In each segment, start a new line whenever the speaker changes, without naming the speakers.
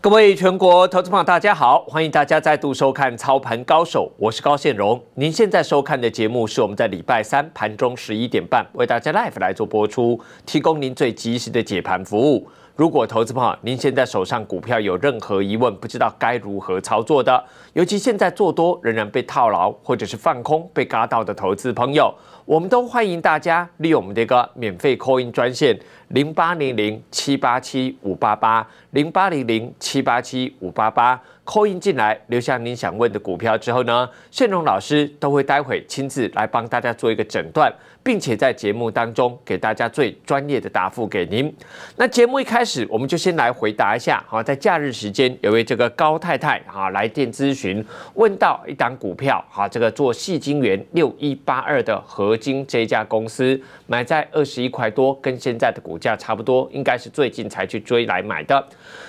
各位全国投资朋友，大家好！欢迎大家再度收看《操盘高手》，我是高现荣。您现在收看的节目是我们在礼拜三盘中十一点半为大家 live 来做播出，提供您最及时的解盘服务。如果投资朋友您现在手上股票有任何疑问，不知道该如何操作的，尤其现在做多仍然被套牢，或者是放空被嘎到的投资朋友。我们都欢迎大家利用我们的一个免费扣音专线零八零零七八七五八八零八零零七八七五八八扣音进来，留下您想问的股票之后呢，盛荣老师都会待会亲自来帮大家做一个诊断，并且在节目当中给大家最专业的答复给您。那节目一开始，我们就先来回答一下，好，在假日时间有位这个高太太啊来电咨询，问到一档股票哈，这个做细晶圆六一八二的合。金这家公司。买在二十一块多，跟现在的股价差不多，应该是最近才去追来买的。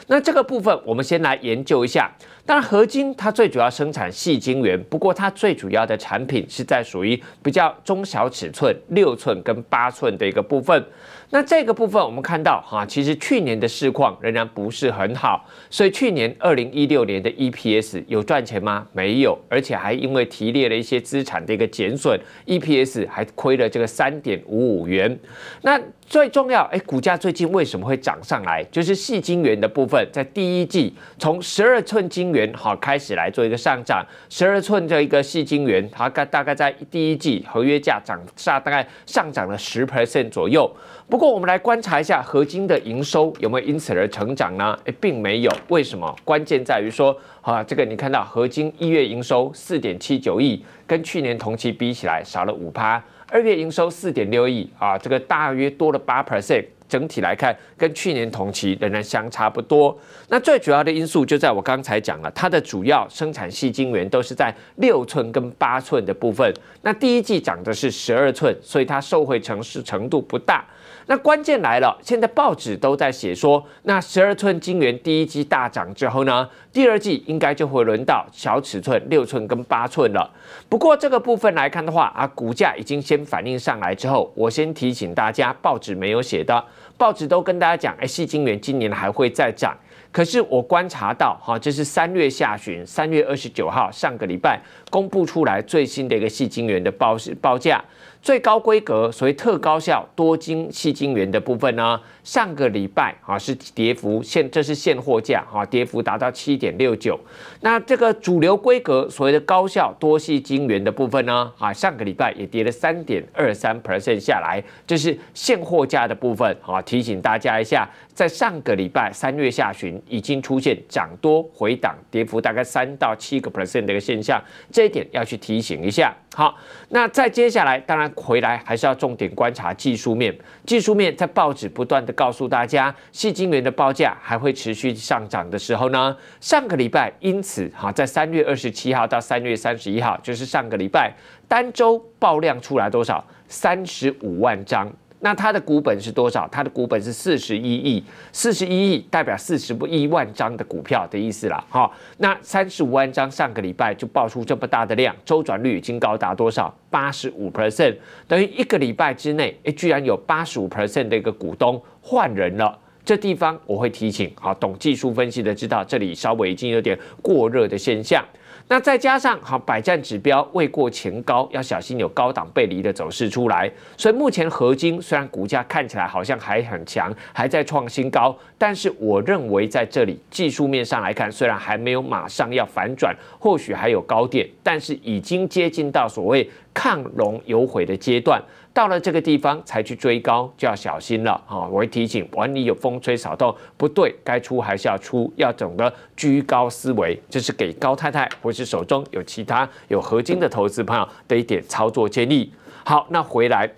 那这个部分我们先来研究一下。当然，合金它最主要生产细晶圆，不过它最主要的产品是在属于比较中小尺寸六寸跟八寸的一个部分。那这个部分我们看到哈，其实去年的市况仍然不是很好，所以去年二零一六年的 EPS 有赚钱吗？没有，而且还因为提列了一些资产的一个减损，EPS 还亏了这个三点五。五元，那最重要，哎，股价最近为什么会涨上来？就是细晶圆的部分，在第一季从十二寸晶圆好开始来做一个上涨，十二寸这一个细晶圆，它概大概在第一季合约价涨上大概上涨了十 percent 左右。不过我们来观察一下合金的营收有没有因此而成长呢？哎，并没有。为什么？关键在于说，啊，这个你看到合金一月营收四点七九亿，跟去年同期比起来少了五趴。二月营收四点六亿啊，这个大约多了八 percent，整体来看跟去年同期仍然相差不多。那最主要的因素就在我刚才讲了，它的主要生产系晶圆都是在六寸跟八寸的部分，那第一季涨的是十二寸，所以它受惠城市程度不大。那关键来了，现在报纸都在写说，那十二寸晶圆第一季大涨之后呢，第二季应该就会轮到小尺寸六寸跟八寸了。不过这个部分来看的话啊，股价已经先反映上来之后，我先提醒大家，报纸没有写的，报纸都跟大家讲，哎，细晶圆今年还会再涨。可是我观察到哈，这是三月下旬，三月二十九号上个礼拜公布出来最新的一个细晶圆的报报价。最高规格所谓特高效多晶细晶圆的部分呢，上个礼拜啊是跌幅现这是现货价啊跌幅达到七点六九。那这个主流规格所谓的高效多细晶圆的部分呢啊上个礼拜也跌了三点二三 percent 下来，这是现货价的部分啊提醒大家一下，在上个礼拜三月下旬已经出现涨多回档跌幅大概三到七个 percent 的一个现象，这一点要去提醒一下。好，那再接下来，当然回来还是要重点观察技术面。技术面在报纸不断的告诉大家，戏精元的报价还会持续上涨的时候呢，上个礼拜因此哈，在三月二十七号到三月三十一号，就是上个礼拜单周爆量出来多少，三十五万张。那它的股本是多少？它的股本是四十一亿，四十一亿代表四十不一万张的股票的意思啦。好，那三十五万张上个礼拜就爆出这么大的量，周转率已经高达多少？八十五 percent，等于一个礼拜之内，诶，居然有八十五 percent 的一个股东换人了。这地方我会提醒，好懂技术分析的知道，这里稍微已经有点过热的现象。那再加上好百战指标未过前高，要小心有高档背离的走势出来。所以目前合金虽然股价看起来好像还很强，还在创新高，但是我认为在这里技术面上来看，虽然还没有马上要反转，或许还有高点，但是已经接近到所谓抗龙有悔的阶段。到了这个地方才去追高就要小心了啊！我会提醒，碗里有风吹草动不对，该出还是要出，要懂得居高思维，这是给高太太或是手中有其他有合金的投资朋友的一点操作建议。好，那回来。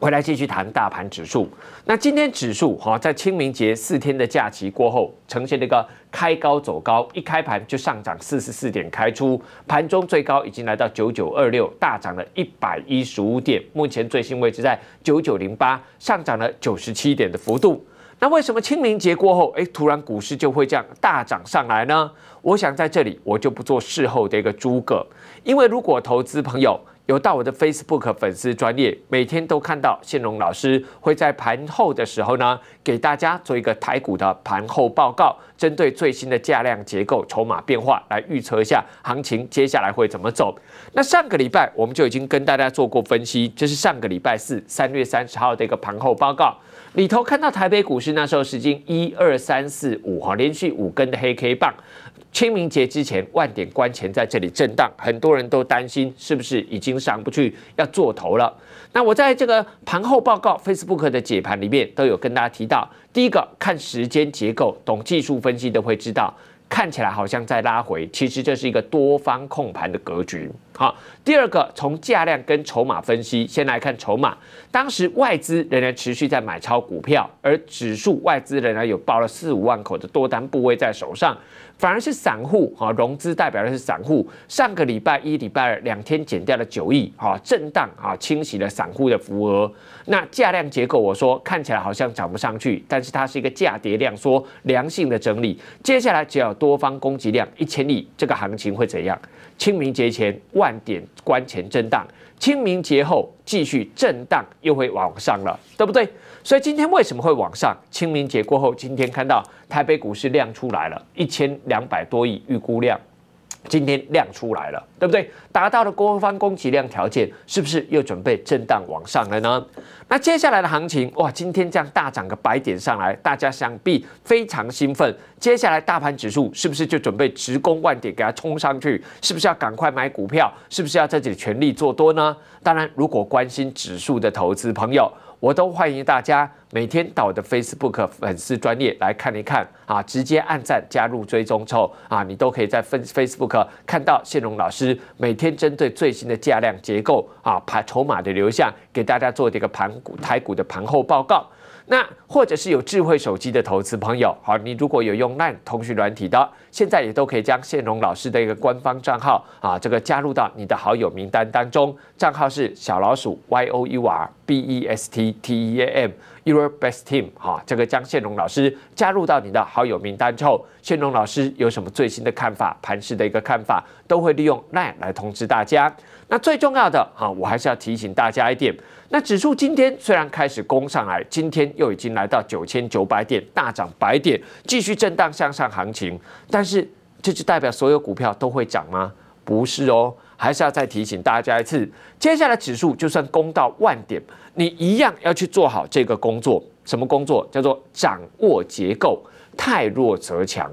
回来继续谈大盘指数。那今天指数哈，在清明节四天的假期过后，呈现了一个开高走高，一开盘就上涨四十四点，开出盘中最高已经来到九九二六，大涨了一百一十五点，目前最新位置在九九零八，上涨了九十七点的幅度。那为什么清明节过后，哎，突然股市就会这样大涨上来呢？我想在这里我就不做事后的一个诸葛，因为如果投资朋友。有到我的 Facebook 粉丝专业，每天都看到信荣老师会在盘后的时候呢，给大家做一个台股的盘后报告，针对最新的价量结构、筹码变化来预测一下行情接下来会怎么走。那上个礼拜我们就已经跟大家做过分析，这是上个礼拜四三月三十号的一个盘后报告。里头看到台北股市那时候是经一二三四五哈，连续五根的黑 K 棒。清明节之前万点关前在这里震荡，很多人都担心是不是已经上不去要做头了。那我在这个盘后报告 Facebook 的解盘里面都有跟大家提到，第一个看时间结构，懂技术分析的会知道，看起来好像在拉回，其实这是一个多方控盘的格局。好，第二个从价量跟筹码分析，先来看筹码。当时外资仍然持续在买超股票，而指数外资仍然有报了四五万口的多单部位在手上，反而是散户啊，融资代表的是散户。上个礼拜一、礼拜二两天减掉了九亿啊，震荡啊，清洗了散户的浮额。那价量结构，我说看起来好像涨不上去，但是它是一个价跌量缩良性的整理。接下来只要多方供给量一千亿，这个行情会怎样？清明节前万点关前震荡，清明节后继续震荡，又会往上了，对不对？所以今天为什么会往上？清明节过后，今天看到台北股市量出来了，一千两百多亿预估量。今天亮出来了，对不对？达到了多方供给量条件，是不是又准备震荡往上了呢？那接下来的行情，哇，今天这样大涨个百点上来，大家想必非常兴奋。接下来大盘指数是不是就准备直攻万点，给它冲上去？是不是要赶快买股票？是不是要在这里全力做多呢？当然，如果关心指数的投资朋友。我都欢迎大家每天到我的 Facebook 粉丝专业来看一看啊，直接按赞加入追踪之后啊，你都可以在 Facebook 看到谢荣老师每天针对最新的价量结构啊盘筹码的流向，给大家做这个盘股台股的盘后报告。那或者是有智慧手机的投资朋友，好，你如果有用 Line 通讯软体的，现在也都可以将谢荣老师的一个官方账号啊这个加入到你的好友名单当中，账号是小老鼠 Y O U R。B E S T T E A M, your best team 哈，这个将宪荣老师加入到你的好友名单之后，宪荣老师有什么最新的看法、盘势的一个看法，都会利用 LINE 来通知大家。那最重要的哈，我还是要提醒大家一点，那指数今天虽然开始攻上来，今天又已经来到九千九百点，大涨百点，继续震荡向上行情，但是这就代表所有股票都会涨吗？不是哦。还是要再提醒大家一次，接下来指数就算攻到万点，你一样要去做好这个工作。什么工作？叫做掌握结构，太弱则强。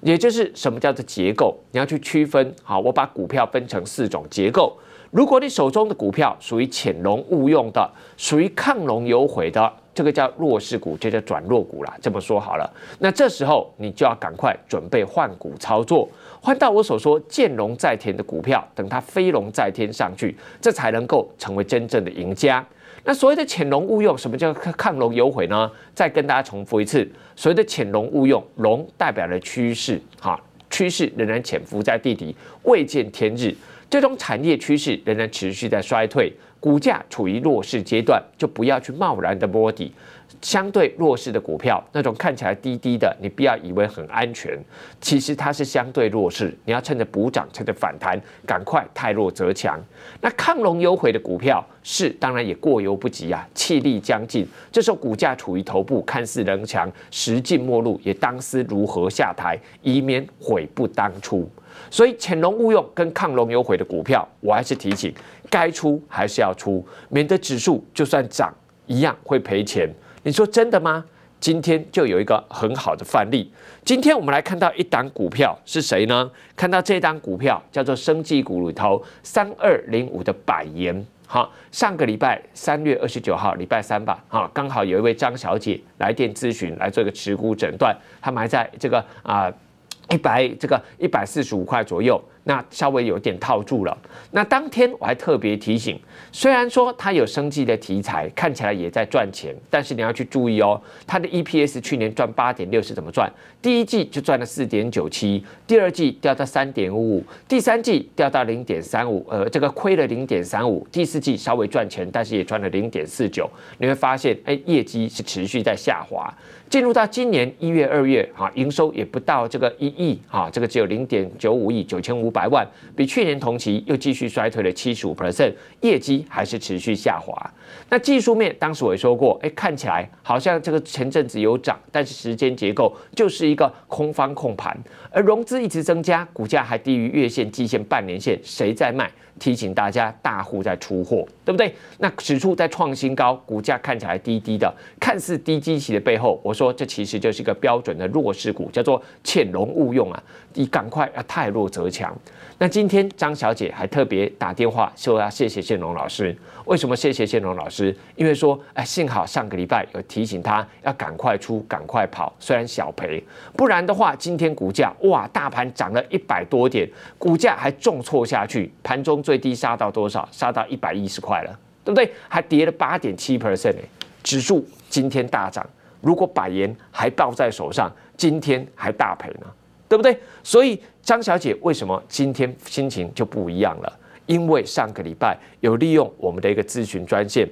也就是什么叫做结构？你要去区分。好，我把股票分成四种结构。如果你手中的股票属于潜龙勿用的，属于亢龙有悔的。这个叫弱势股，这叫转弱股啦。这么说好了，那这时候你就要赶快准备换股操作，换到我所说“见龙在田”的股票，等它“飞龙在天”上去，这才能够成为真正的赢家。那所谓的“潜龙勿用”，什么叫“亢龙有悔”呢？再跟大家重复一次，所谓的“潜龙勿用”，龙代表了趋势，哈，趋势仍然潜伏在地底，未见天日，这种产业趋势仍然持续在衰退。股价处于弱势阶段，就不要去贸然的摸底。相对弱势的股票，那种看起来低低的，你不要以为很安全，其实它是相对弱势。你要趁着补涨，趁着反弹，赶快太弱则强。那抗龙有悔的股票，是当然也过犹不及啊，气力将尽，这时候股价处于头部，看似仍强，实近末路，也当思如何下台，以免悔不当初。所以潜龙勿用跟抗龙有悔的股票，我还是提醒，该出还是要出，免得指数就算涨，一样会赔钱。你说真的吗？今天就有一个很好的范例。今天我们来看到一档股票是谁呢？看到这档股票叫做生技股里头三二零五的百元。好，上个礼拜三月二十九号，礼拜三吧。好，刚好有一位张小姐来电咨询，来做一个持股诊断。她埋在这个啊一百这个一百四十五块左右。那稍微有点套住了。那当天我还特别提醒，虽然说它有生计的题材，看起来也在赚钱，但是你要去注意哦。它的 EPS 去年赚八点六，是怎么赚？第一季就赚了四点九七，第二季掉到三点五五，第三季掉到零点三五，呃，这个亏了零点三五，第四季稍微赚钱，但是也赚了零点四九。你会发现，哎，业绩是持续在下滑。进入到今年一月、二月，哈，营收也不到这个一亿，哈，这个只有零点九五亿九千五百。百万比去年同期又继续衰退了七十五 percent，业绩还是持续下滑。那技术面，当时我也说过，哎，看起来好像这个前阵子有涨，但是时间结构就是一个空方控盘，而融资一直增加，股价还低于月线、季线、半年线，谁在卖？提醒大家，大户在出货，对不对？那指数在创新高，股价看起来低低的，看似低基企的背后，我说这其实就是一个标准的弱势股，叫做潜龙勿用啊！你赶快要太弱则强。那今天张小姐还特别打电话说要谢谢谢龙老师，为什么谢谢谢龙老师？因为说哎幸好上个礼拜有提醒他要赶快出，赶快跑，虽然小赔，不然的话今天股价哇大盘涨了一百多点，股价还重挫下去，盘中。最低杀到多少？杀到一百一十块了，对不对？还跌了八点七 percent 指数今天大涨，如果百元还抱在手上，今天还大赔呢，对不对？所以张小姐为什么今天心情就不一样了？因为上个礼拜有利用我们的一个咨询专线，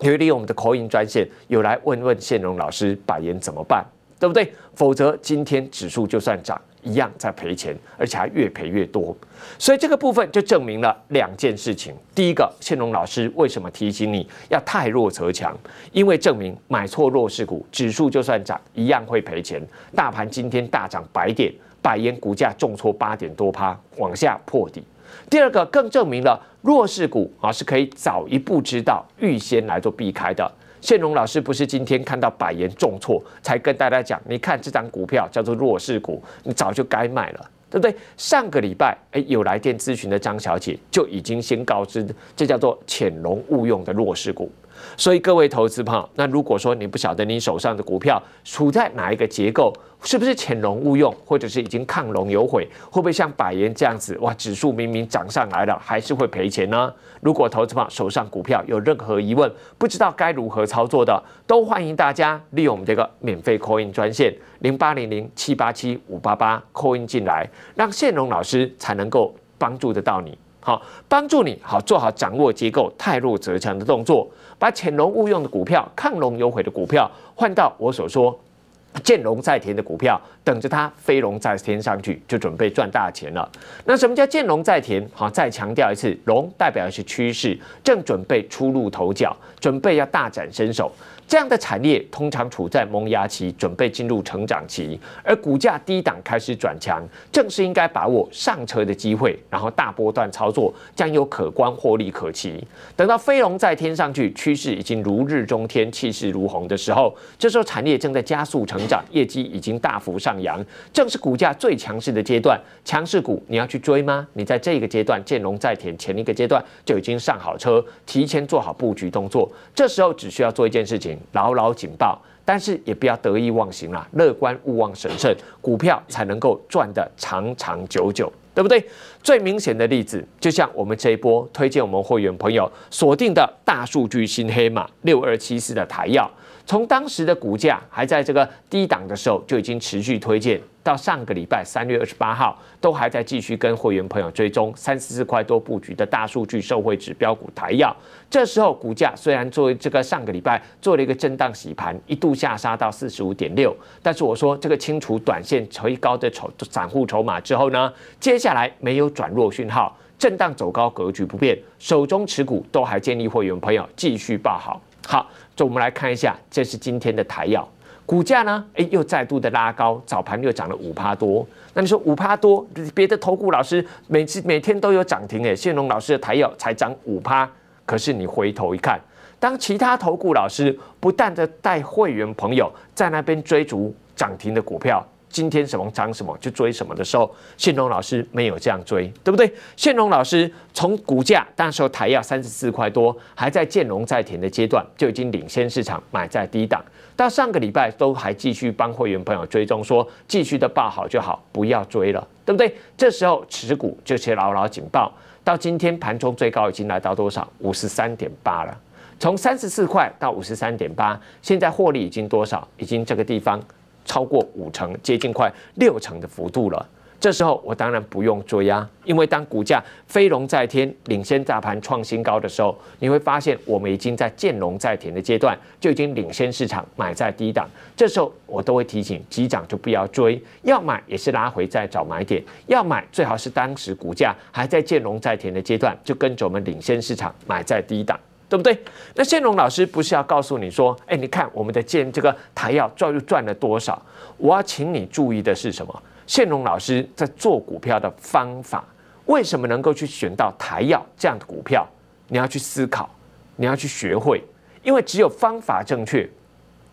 有利用我们的口音专线，有来问问宪荣老师百元怎么办。对不对？否则今天指数就算涨，一样在赔钱，而且还越赔越多。所以这个部分就证明了两件事情：第一个，谢龙老师为什么提醒你要太弱则强？因为证明买错弱势股，指数就算涨，一样会赔钱。大盘今天大涨百点，百元股价重挫八点多趴，往下破底。第二个，更证明了弱势股啊是可以早一步知道，预先来做避开的。潜龙老师不是今天看到百元重挫才跟大家讲，你看这张股票叫做弱势股，你早就该卖了，对不对？上个礼拜，哎，有来电咨询的张小姐就已经先告知，这叫做潜龙勿用的弱势股。所以各位投资朋友，那如果说你不晓得你手上的股票处在哪一个结构，是不是潜龙勿用，或者是已经亢龙有悔，会不会像百元这样子，哇，指数明明涨上来了，还是会赔钱呢？如果投资方手上股票有任何疑问，不知道该如何操作的，都欢迎大家利用我们这个免费 Coin 专线零八零零七八七五八八 Coin 进来，让线龙老师才能够帮助得到你。好，帮助你好做好掌握结构，太弱则强的动作，把潜龙勿用的股票，亢龙有悔的股票，换到我所说，见龙在田的股票，等着它飞龙在天上去，就准备赚大钱了。那什么叫见龙在田？好，再强调一次，龙代表的是趋势，正准备初露头角，准备要大展身手。这样的产业通常处在萌芽期，准备进入成长期，而股价低档开始转强，正是应该把握上车的机会。然后大波段操作将有可观获利可期。等到飞龙在天上去，趋势已经如日中天，气势如虹的时候，这时候产业正在加速成长，业绩已经大幅上扬，正是股价最强势的阶段。强势股你要去追吗？你在这个阶段见龙在田，前一个阶段就已经上好车，提前做好布局动作。这时候只需要做一件事情。牢牢警报，但是也不要得意忘形啦，乐观勿忘审慎，股票才能够赚得长长久久，对不对？最明显的例子，就像我们这一波推荐我们会员朋友锁定的大数据新黑马六二七四的台药，从当时的股价还在这个低档的时候，就已经持续推荐。到上个礼拜三月二十八号，都还在继续跟会员朋友追踪三十四块多布局的大数据社会指标股台药。这时候股价虽然做这个上个礼拜做了一个震荡洗盘，一度下杀到四十五点六，但是我说这个清除短线垂高的筹散户筹码之后呢，接下来没有转弱讯号，震荡走高格局不变，手中持股都还建议会员朋友继续报好。好，就我们来看一下，这是今天的台药。股价呢？哎，又再度的拉高，早盘又涨了五趴多。那你说五趴多，别的投股老师每次每天都有涨停，哎，信荣老师台药才涨五趴，可是你回头一看，当其他投股老师不断的带会员朋友在那边追逐涨停的股票。今天什么涨什么就追什么的时候，信隆老师没有这样追，对不对？信隆老师从股价那时候抬要三十四块多，还在建龙在田的阶段，就已经领先市场买在低档，到上个礼拜都还继续帮会员朋友追踪，说继续的报好就好，不要追了，对不对？这时候持股就是牢牢警报。到今天盘中最高已经来到多少？五十三点八了，从三十四块到五十三点八，现在获利已经多少？已经这个地方。超过五成，接近快六成的幅度了。这时候我当然不用追啊，因为当股价飞龙在天，领先大盘创新高的时候，你会发现我们已经在见龙在田的阶段，就已经领先市场买在低档。这时候我都会提醒，急涨就不要追，要买也是拉回再找买点。要买最好是当时股价还在见龙在田的阶段，就跟着我们领先市场买在低档。对不对？那线荣老师不是要告诉你说，哎，你看我们的建这个台药赚赚了多少？我要请你注意的是什么？现荣老师在做股票的方法，为什么能够去选到台药这样的股票？你要去思考，你要去学会，因为只有方法正确，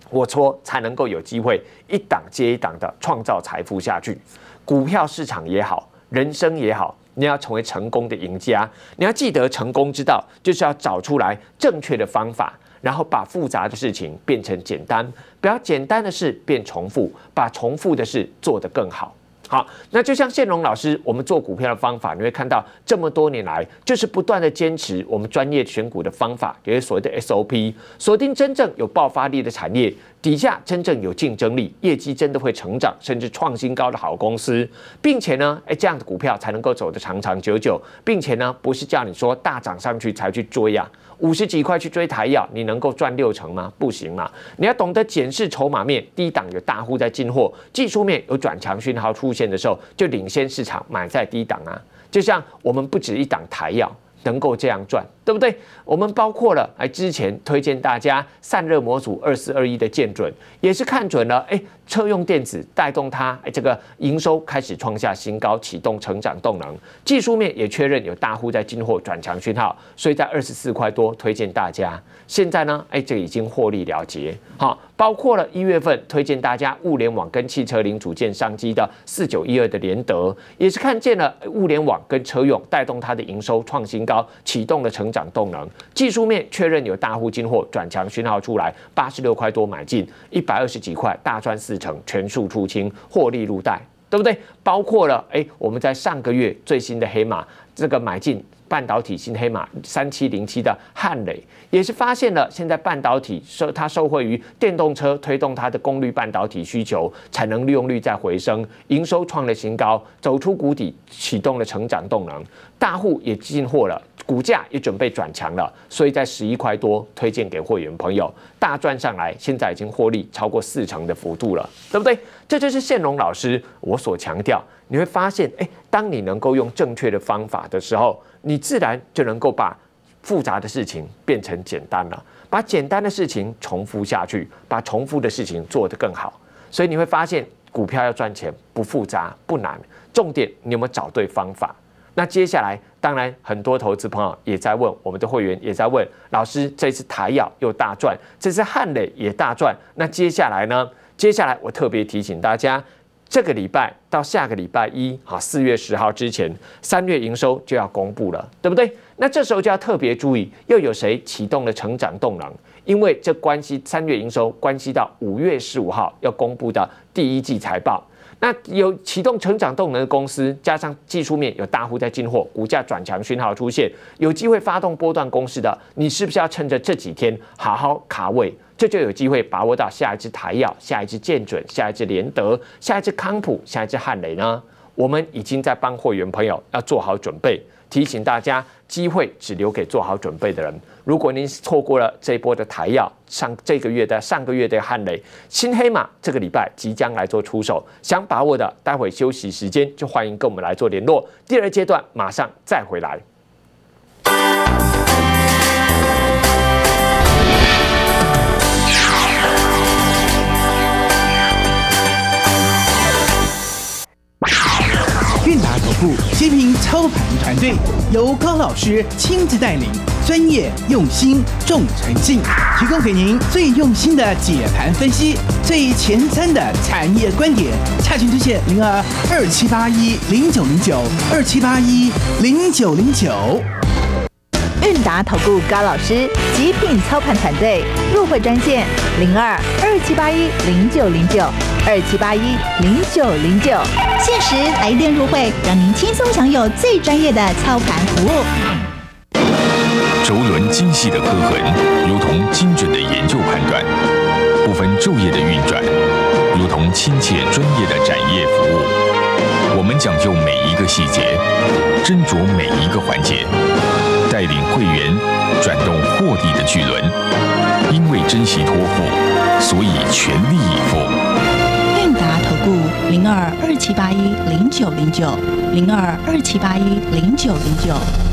我搓才能够有机会一档接一档的创造财富下去，股票市场也好，人生也好。你要成为成功的赢家，你要记得成功之道就是要找出来正确的方法，然后把复杂的事情变成简单，不要简单的事变重复，把重复的事做得更好。好，那就像谢龙老师，我们做股票的方法，你会看到这么多年来就是不断的坚持我们专业选股的方法，也是所谓的 SOP，锁定真正有爆发力的产业。底下真正有竞争力、业绩真的会成长，甚至创新高的好公司，并且呢，哎，这样的股票才能够走得长长久久，并且呢，不是叫你说大涨上去才去追呀，五十几块去追台药，你能够赚六成吗？不行嘛，你要懂得检视筹码面，低档有大户在进货，技术面有转强讯号出现的时候，就领先市场买在低档啊。就像我们不止一档台药能够这样赚。对不对？我们包括了哎，之前推荐大家散热模组二四二一的见准，也是看准了哎，车用电子带动它哎，这个营收开始创下新高，启动成长动能。技术面也确认有大户在进货转强讯号，所以在二十四块多推荐大家。现在呢，哎，这已经获利了结。好，包括了一月份推荐大家物联网跟汽车零组件商机的四九一二的联德，也是看见了物联网跟车用带动它的营收创新高，启动了成。涨动能，技术面确认有大户进货转强讯号出来，八十六块多买进，一百二十几块大赚四成，全数出清，获利入袋，对不对？包括了哎，我们在上个月最新的黑马，这个买进半导体新黑马三七零七的汉磊，也是发现了现在半导体受它受惠于电动车推动它的功率半导体需求，产能利用率在回升，营收创了新高，走出谷底，启动了成长动能。大户也进货了，股价也准备转强了，所以在十一块多推荐给会员朋友大赚上来，现在已经获利超过四成的幅度了，对不对？这就是宪龙老师我所强调，你会发现，哎，当你能够用正确的方法的时候，你自然就能够把复杂的事情变成简单了，把简单的事情重复下去，把重复的事情做得更好。所以你会发现，股票要赚钱不复杂不难，重点你有没有找对方法？那接下来，当然很多投资朋友也在问，我们的会员也在问老师，这次台药又大赚，这次汉磊也大赚，那接下来呢？接下来我特别提醒大家，这个礼拜到下个礼拜一，哈，四月十号之前，三月营收就要公布了，对不对？那这时候就要特别注意，又有谁启动了成长动能？因为这关系三月营收，关系到五月十五号要公布的第一季财报。那有启动成长动能的公司，加上技术面有大户在进货，股价转强讯号出现，有机会发动波段攻势的，你是不是要趁着这几天好好卡位？这就有机会把握到下一支台药、下一支健准、下一支联德、下一支康普、下一支汉雷呢？我们已经在帮会员朋友要做好准备。提醒大家，机会只留给做好准备的人。如果您错过了这波的台药上这个月的上个月的汉雷新黑马，这个礼拜即将来做出手，想把握的，待会休息时间就欢迎跟我们来做联络。第二阶段马上再回来。极品操盘团队由高老师亲自带领，专业、用心、重诚信，提供给您最用心的解盘分析、最前瞻的产业观点。洽询热线零二二七八一零九零九二七八一零九零九。韵达投顾高老师，极品操盘团队入会专线：零二二七八一零九零九。二七八一零九零九，限时来电入会，让您轻松享有最专业的操盘服务。轴轮精细的刻痕，如同精准的研究判断；不分昼夜的运转，如同亲切专业的展业服务。我们讲究每一个细节，斟酌每一个环节，带领会员转动获利的巨轮。因为珍惜托付，所以全力以赴。达投顾零二二七八一零九零九零二二七八一零九零九。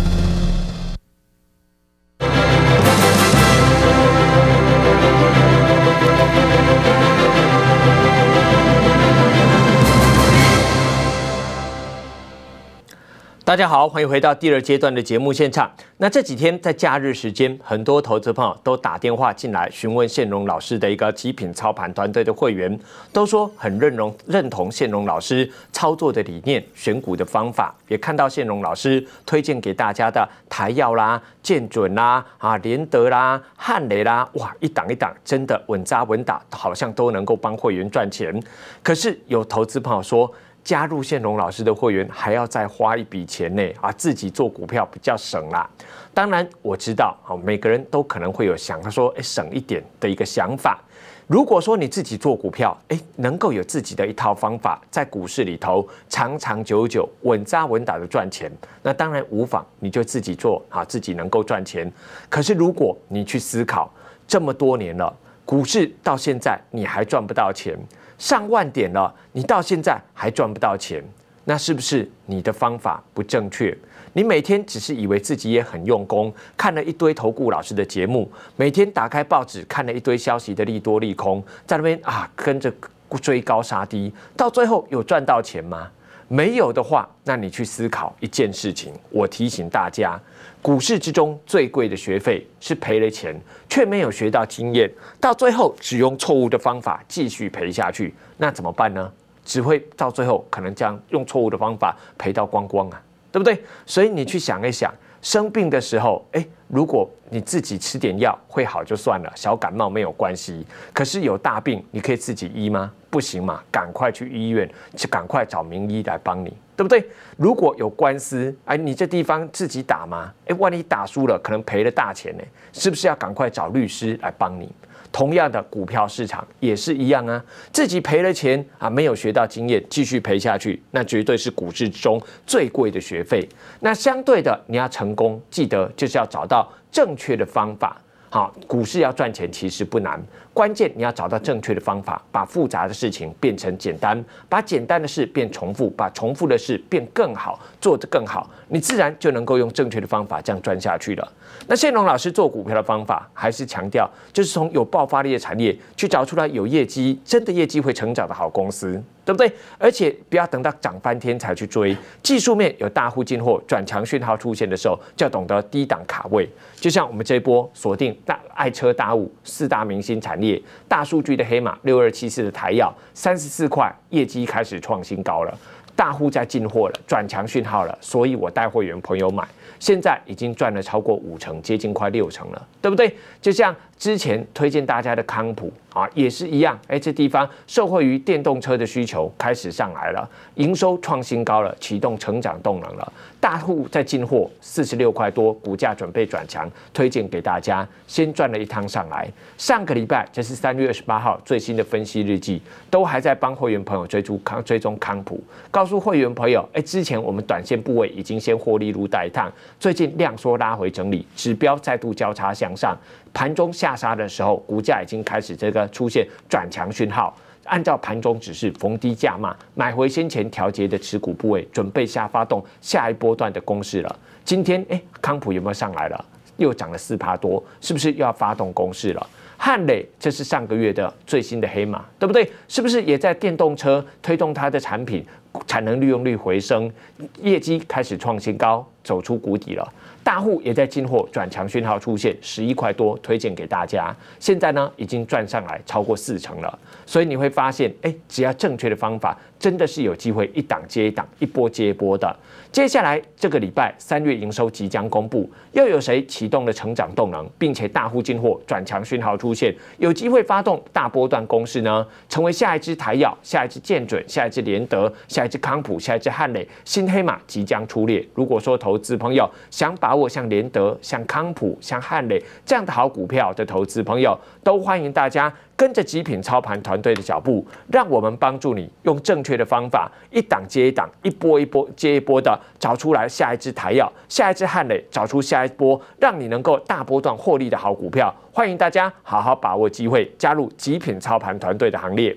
大家好，欢迎回到第二阶段的节目现场。那这几天在假日时间，很多投资朋友都打电话进来询问线荣老师的一个极品操盘团队的会员，都说很认同认同线荣老师操作的理念、选股的方法，也看到线荣老师推荐给大家的台药啦、建准啦、啊联德啦、汉雷啦，哇，一档一档，真的稳扎稳打，好像都能够帮会员赚钱。可是有投资朋友说。加入宪荣老师的会员还要再花一笔钱呢啊，自己做股票比较省啦。当然我知道，好，每个人都可能会有想他说，哎，省一点的一个想法。如果说你自己做股票，哎，能够有自己的一套方法，在股市里头长长久久、稳扎稳打的赚钱，那当然无妨，你就自己做啊，自己能够赚钱。可是如果你去思考，这么多年了。股市到现在你还赚不到钱，上万点了，你到现在还赚不到钱，那是不是你的方法不正确？你每天只是以为自己也很用功，看了一堆投顾老师的节目，每天打开报纸看了一堆消息的利多利空，在那边啊跟着追高杀低，到最后有赚到钱吗？没有的话，那你去思考一件事情，我提醒大家。股市之中最贵的学费是赔了钱却没有学到经验，到最后只用错误的方法继续赔下去，那怎么办呢？只会到最后可能将用错误的方法赔到光光啊，对不对？所以你去想一想，生病的时候，诶，如果你自己吃点药会好就算了，小感冒没有关系。可是有大病，你可以自己医吗？不行嘛，赶快去医院，去赶快找名医来帮你。对不对？如果有官司，哎，你这地方自己打吗？哎，万一打输了，可能赔了大钱呢，是不是要赶快找律师来帮你？同样的，股票市场也是一样啊，自己赔了钱啊，没有学到经验，继续赔下去，那绝对是股市中最贵的学费。那相对的，你要成功，记得就是要找到正确的方法。好，股市要赚钱其实不难。关键你要找到正确的方法，把复杂的事情变成简单，把简单的事变重复，把重复的事变更好，做得更好，你自然就能够用正确的方法这样赚下去了。那谢龙老师做股票的方法还是强调，就是从有爆发力的产业去找出来有业绩、真的业绩会成长的好公司。对不对？而且不要等到涨翻天才去追。技术面有大户进货、转强讯号出现的时候，就要懂得低档卡位。就像我们这一波锁定大爱车、大物四大明星产业、大数据的黑马六二七四的台药，三十四块业绩开始创新高了，大户在进货了，转强讯号了，所以我带会员朋友买，现在已经赚了超过五成，接近快六成了，对不对？就像之前推荐大家的康普。啊，也是一样，哎，这地方受惠于电动车的需求开始上来了，营收创新高了，启动成长动能了，大户在进货，四十六块多，股价准备转强，推荐给大家，先赚了一趟上来。上个礼拜，这是三月二十八号最新的分析日记，都还在帮会员朋友追逐康，追踪康普，告诉会员朋友，哎，之前我们短线部位已经先获利如一趟，最近量缩拉回整理，指标再度交叉向上。盘中下杀的时候，股价已经开始这个出现转强讯号。按照盘中指示，逢低价码买回先前调节的持股部位，准备下发动下一波段的攻势了。今天哎，康普有没有上来了？又涨了四趴多，是不是又要发动攻势了？汉磊，这是上个月的最新的黑马，对不对？是不是也在电动车推动它的产品产能利用率回升，业绩开始创新高？走出谷底了，大户也在进货，转强讯号出现，十一块多推荐给大家。现在呢，已经赚上来超过四成了。所以你会发现，哎，只要正确的方法，真的是有机会一档接一档，一波接一波的。接下来这个礼拜，三月营收即将公布，又有谁启动了成长动能，并且大户进货，转强讯号出现，有机会发动大波段攻势呢？成为下一支台药，下一支见准，下一支联德，下一支康普，下一支汉磊，新黑马即将出列。如果说投投资朋友想把握像联德、像康普、像汉磊这样的好股票的投资朋友，都欢迎大家跟着极品操盘团队的脚步，让我们帮助你用正确的方法，一档接一档，一波一波接一波的找出来下一只台药、下一只汉磊，找出下一波让你能够大波段获利的好股票。欢迎大家好好把握机会，加入极品操盘团队的行列。